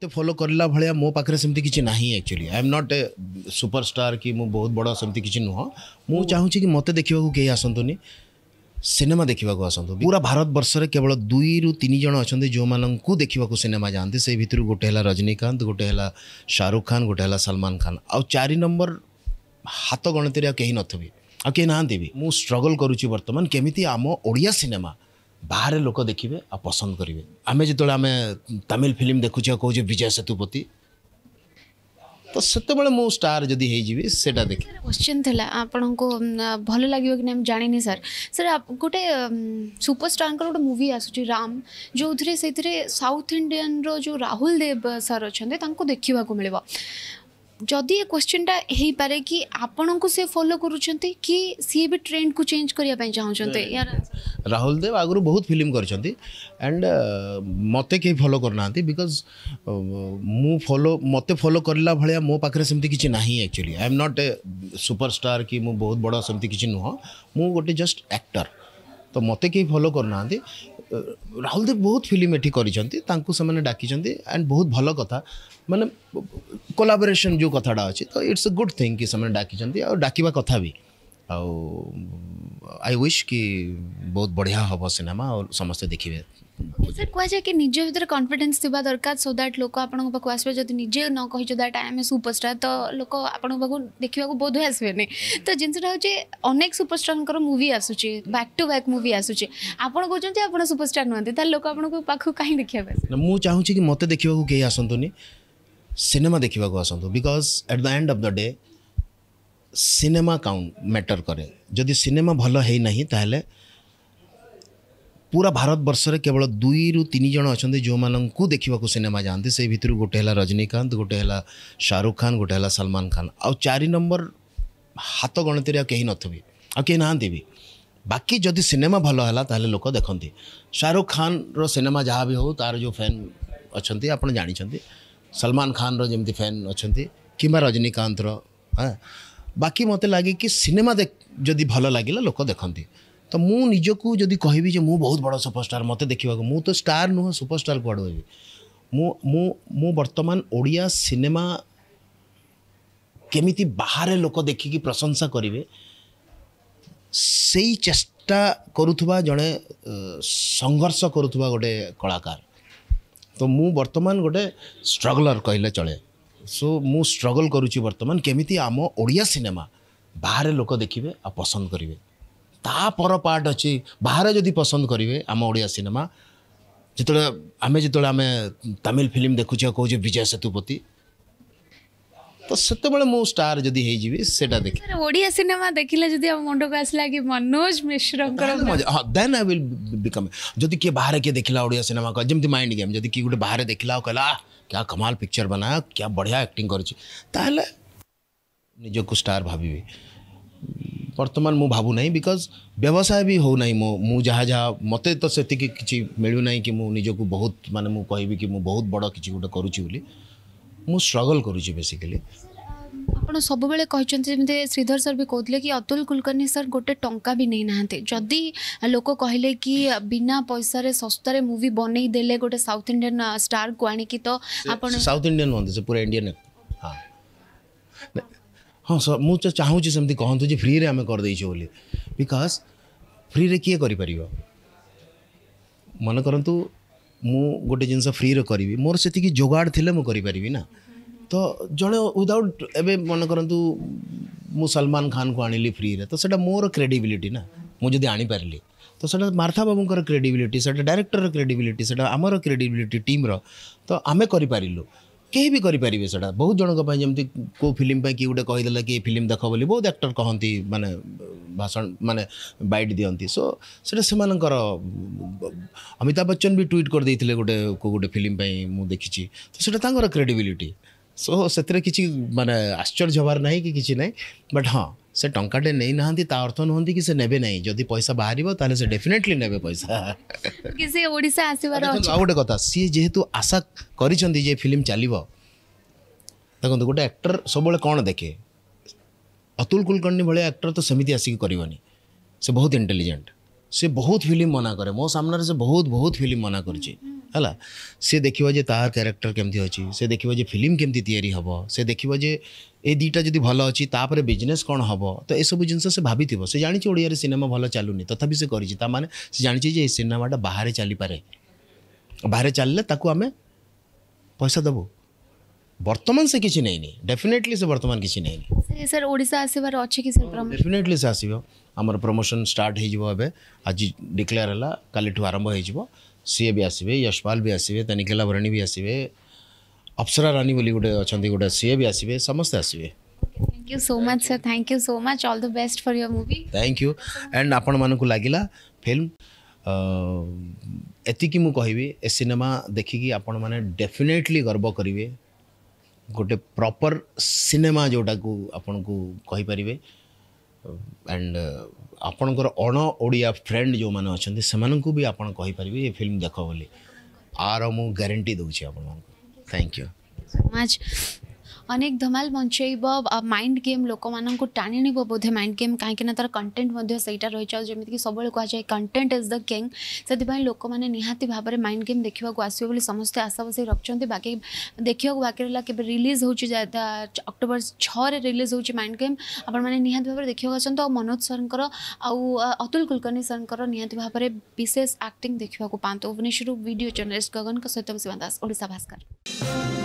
ମୋତେ ଫଲୋ କରିଲା ଭଳିଆ ମୋ ପାଖରେ ସେମିତି କିଛି ନାହିଁ actually I am not a superstar କି ମୁଁ ବହୁତ ବଡ଼ ସେମିତି କିଛି ନୁହଁ ମୁଁ ଚାହୁଁଛି କି ମୋତେ ଦେଖିବାକୁ କେହି ଆସନ୍ତୁନି ସିନେମା ଦେଖିବାକୁ ଆସନ୍ତୁ ପୁରା ଭାରତବର୍ଷରେ କେବଳ ଦୁଇରୁ ତିନି ଜଣ ଅଛନ୍ତି ଯେଉଁମାନଙ୍କୁ ଦେଖିବାକୁ ସିନେମା ଯାଆନ୍ତି ସେଇ ଭିତରୁ ଗୋଟେ ହେଲା ରଜନୀକାନ୍ତ ଗୋଟେ ହେଲା ଶାହରୁଖ ଖାନ୍ ଗୋଟେ ହେଲା ସଲମାନ ଖାନ୍ ଆଉ ଚାରି ନମ୍ବର ହାତ ଗଣତିରେ ଆଉ କେହି ନଥିବେ ଆଉ କେହି ନାହାନ୍ତି ବି ମୁଁ ଷ୍ଟ୍ରଗଲ୍ କରୁଛି ବର୍ତ୍ତମାନ କେମିତି ଆମ ଓଡ଼ିଆ ସିନେମା बाहर लोक देखिए आ पसंद करेंगे आम जो आम तमिल फिल्म देखु कौ विजय सेतुपति तो से स्टार जदि से क्वेश्चन थी आपन भल लगे कि जानी नहीं सर सर गोटे सुपरस्टार गोटे मुवि राम जो थे साउथ इंडियन रो जो राहुल देव सर अच्छा देखा मिले जदि ये क्वेश्चन टा हो पारे कि आपण को सी फलो कर ट्रेड को चेंज करने चाहते राहुल देव आगु बहुत फिल्म एंड uh, मते कहीं फॉलो करना बिकज मु फॉलो मते फॉलो भाया मो पाखे सेमती किसी ना actually I am not a super star कि मु बहुत बड़ा सेमती किसी नुह मु गोटे जस्ट एक्टर तो मते कहीं फॉलो करना ରାହୁଲ ଦେବ ବହୁତ ଫିଲ୍ମ ଏଠି କରିଛନ୍ତି ତାଙ୍କୁ ସେମାନେ ଡାକିଛନ୍ତି ଆଣ୍ଡ ବହୁତ ଭଲ କଥା ମାନେ କୋଲାବୋରେସନ୍ ଯେଉଁ କଥାଟା ଅଛି ତ ଇଟ୍ସ ଏ ଗୁଡ଼୍ ଥିଙ୍ଗ୍ କି ସେମାନେ ଡାକିଛନ୍ତି ଆଉ ଡାକିବା କଥା ବି ଆଉ ଆଇ ୱିଶ୍ କି ବହୁତ ବଢ଼ିଆ ହେବ ସିନେମା ଆଉ ସମସ୍ତେ ଦେଖିବେ सर कि कन्फिडेन्स दरकार सो दैट लोक आपको आसपे जब निजे न कही that I am a superstar तो लोक आपको देखा बोध आसवेनि तो जिनसा हूँ अनेक सुपरस्टार मुवि आसूँ बैक् टू बैक मुवि आसूँ आप कहते हैं सुपरस्टार नुंत लोक आपको कहीं देखा मुझे कि मतलब देखा कहीं आसतुनि सिनेमा देखा आसतु because at the end of the day cinema count matter Kaithi cinema भल है पूरा भारत बर्ष केवल दुई रु तीन जन अच्छा जो मानू देखा सिनेमा जाती से भितर गोटे रजनीकांत गोटे शाहरुख खान गोटे सलमान खान आ चारि नंबर हाथ गणतिर कहीं नी आई ना भी बाकी जदि सिने भल है लोक देखते शाहरुख खान रिनेमा जहाँ भी हो तार जो फैन अच्छा आप जानते सलमान खान रमी फैन अच्छा कि रजनीकांतर हाँ बाकी मत लगे कि सिनेमा जदि भल लगे लोक देखती ତ ମୁଁ ନିଜକୁ ଯଦି କହିବି ଯେ ମୁଁ ବହୁତ ବଡ଼ ସୁପରଷ୍ଟାର ମୋତେ ଦେଖିବାକୁ ମୁଁ ତ ଷ୍ଟାର ନୁହଁ ସୁପରଷ୍ଟାର କୁଆଡ଼ୁ ହେବି ମୁଁ ମୁଁ ମୁଁ ବର୍ତ୍ତମାନ ଓଡ଼ିଆ ସିନେମା କେମିତି ବାହାରେ ଲୋକ ଦେଖିକି ପ୍ରଶଂସା କରିବେ ସେଇ ଚେଷ୍ଟା କରୁଥିବା ଜଣେ ସଂଘର୍ଷ କରୁଥିବା ଗୋଟେ କଳାକାର ତ ମୁଁ ବର୍ତ୍ତମାନ ଗୋଟେ ଷ୍ଟ୍ରଗଲର କହିଲେ ଚଳେ ସୋ ମୁଁ ଷ୍ଟ୍ରଗଲ୍ କରୁଛି ବର୍ତ୍ତମାନ କେମିତି ଆମ ଓଡ଼ିଆ ସିନେମା ବାହାରେ ଲୋକ ଦେଖିବେ ଆଉ ପସନ୍ଦ କରିବେ तापर पार्ट अच्छी बाहर जदि पसंद करेंगे आम ओडिया सिनेमा जिते आम जो आम तमिल फिल्म देखुचे कौजे विजय सेतुपति तो से स्टार जदि हो देखा मुंड को आसला मनोज मिश्र हाँ देखे जदि किए बाहर किए देखा ओडिया सिनेमा को जमी माइंड गेम जदि किए गोटे बाहर देखा और कहला क्या कमाल पिक्चर बनाया क्या बढ़िया एक्टिंग करजक स्टार भावी बर्तमान मुझे भावुना बिकज व्यवसाय भी होना मो मु जहाँ जहाँ मत तो से कि मिलूना कि निजक बहुत मानते कह कि बहुत बड़ कि गोटे करगल करेसिकली सब बेले श्रीधर सर भी कहते कि अतुल कुलकर्णी सर गोटे टंका भी नहीं ना जदि लोक कहले कि बिना पैसा रे सस्तार बनईदे गोटे साउथ इंडियन स्टार को आणिकी तो साउथ पूरा इंडियन हाँ ହଁ ସାର୍ ମୁଁ ଚାହୁଁଛି ସେମିତି କହନ୍ତୁ ଯେ ଫ୍ରିରେ ଆମେ କରିଦେଇଛୁ ବୋଲି ବିକଜ ଫ୍ରିରେ କିଏ କରିପାରିବ ମନେ କରନ୍ତୁ ମୁଁ ଗୋଟେ ଜିନିଷ ଫ୍ରିରେ କରିବି ମୋର ସେତିକି ଯୋଗାଡ଼ ଥିଲେ ମୁଁ କରିପାରିବି ନା ତ ଜଣେ ୱିଦାଉଟ୍ ଏବେ ମନେ କରନ୍ତୁ ମୁଁ ସଲମାନ ଖାନକୁ ଆଣିଲି ଫ୍ରିରେ ତ ସେଇଟା ମୋର କ୍ରେଡ଼ିବିଲିଟି ନା ମୁଁ ଯଦି ଆଣିପାରିଲି ତ ସେଇଟା ମାର୍ଥା ବାବୁଙ୍କର କ୍ରେଡ଼ିବିଲିଟି ସେଇଟା ଡାଇରେକ୍ଟରର କ୍ରେଡ଼ିବିଲିଟି ସେଇଟା ଆମର କ୍ରେଡ଼ିବିଲିଟି ଟିମ୍ର ତ ଆମେ କରିପାରିଲୁ केही वि गरिपऱ्यो बहुतजि को फिल्मपै कि गोटे कहीँ कि फिल्म देखि बहुत एक्टर माने कहन् मइड दिनको अमिताभ बच्चन वि टुइट गरिदिइले गएर को गोटे फिल्मपै म देखिन्छ क्रेडिबिलिटी ସୋ ସେଥିରେ କିଛି ମାନେ ଆଶ୍ଚର୍ଯ୍ୟ ହେବାର ନାହିଁ କି କିଛି ନାହିଁ ବଟ୍ ହଁ ସେ ଟଙ୍କାଟେ ନେଇନାହାନ୍ତି ତା ଅର୍ଥ ନୁହନ୍ତି କି ସେ ନେବେ ନାହିଁ ଯଦି ପଇସା ବାହାରିବ ତାହେଲେ ସେ ଡେଫିନେଟଲି ନେବେ ପଇସା ସେ ଓଡ଼ିଶା ଆସିବାର ଆଉ ଗୋଟେ କଥା ସିଏ ଯେହେତୁ ଆଶା କରିଛନ୍ତି ଯେ ଫିଲ୍ମ ଚାଲିବ ଦେଖନ୍ତୁ ଗୋଟେ ଆକ୍ଟର ସବୁବେଳେ କ'ଣ ଦେଖେ ଅତୁଲ କୁଲକର୍ଣ୍ଣି ଭଳିଆ ଆକ୍ଟର ତ ସେମିତି ଆସିକି କରିବନି ସେ ବହୁତ ଇଣ୍ଟେଲିଜେଣ୍ଟ ସେ ବହୁତ ଫିଲ୍ମ ମନା କରେ ମୋ ସାମ୍ନାରେ ସେ ବହୁତ ବହୁତ ଫିଲ୍ମ ମନା କରିଛି है सी देखे तार क्यारेक्टर केमती अच्छी से देखिए फिल्म केमती याब से देखिए जे ये दुटा जब भल अच्छी तापर बिजनेस कौन हम तो यू जिन से भाव से जानते ओडिया सिनेमा भल चलुनि तथापि से कर जानते सिनेमाटा बाहर चलीपे बाहर चलने आम पैसा देवु बर्तमान से किसी नहीं डेफिनेटली से बर्तमान किसी नहीं सर ओडा आसबार अच्छे डेफिनेटली से आसो ଆମର ପ୍ରମୋସନ୍ ଷ୍ଟାର୍ଟ ହେଇଯିବ ଏବେ ଆଜି ଡିକ୍ଲେୟାର ହେଲା କାଲିଠୁ ଆରମ୍ଭ ହେଇଯିବ ସିଏ ବି ଆସିବେ ୟଶପାଲ ବି ଆସିବେ ତନିକେଲା ଭରଣୀ ବି ଆସିବେ ଅପ୍ସରା ରାନୀ ବୋଲି ଗୋଟେ ଅଛନ୍ତି ଗୋଟେ ସିଏ ବି ଆସିବେ ସମସ୍ତେ ଆସିବେ thank you so much sir thank you so much all the best for your movie thank you and आपण मानक लागिला फिल्म ଏତିକି ମୁଁ କହିବି ଏ ସିନେମା ଦେଖିକି ଆପଣମାନେ ଡେଫିନେଟଲି ଗର୍ବ କରିବେ ଗୋଟେ ପ୍ରପର୍ ସିନେମା ଯେଉଁଟାକୁ ଆପଣଙ୍କୁ କହିପାରିବେ ଆଣ୍ଡ ଆପଣଙ୍କର ଅଣ ଓଡ଼ିଆ ଫ୍ରେଣ୍ଡ ଯେଉଁମାନେ ଅଛନ୍ତି ସେମାନଙ୍କୁ ବି ଆପଣ କହିପାରିବେ ଏ ଫିଲ୍ମ ଦେଖ ବୋଲି ଆର ମୁଁ ଗ୍ୟାରେଣ୍ଟି ଦେଉଛି ଆପଣମାନଙ୍କୁ ଥ୍ୟାଙ୍କ ୟୁ ସୋ ମଚ୍ अनेक धमाल मंचेब माइंड गेम लोक मानक टाणी बोधे माइंड गेम कहीं तर कंटेट से जमीक सब कहुए कंटेट इज द किंग से लोक मैंने निहती भाव में माइंड गेम देखा आसो बोली समस्त आशा बस रखते बाकी देखा बाकी रहा के रिलीज हो अक्टोबर छः रिलीज हो माइंड गेम आपत भाव में देखा आसत मनोज सर आतुल कुलकर्णी सर निहाती भाव में विशेष आक्ट देखा पात भुवनेश्वर भिड जर्नालीस्ट गगन सहित शिवा दास ओडा भास्कर Thank you.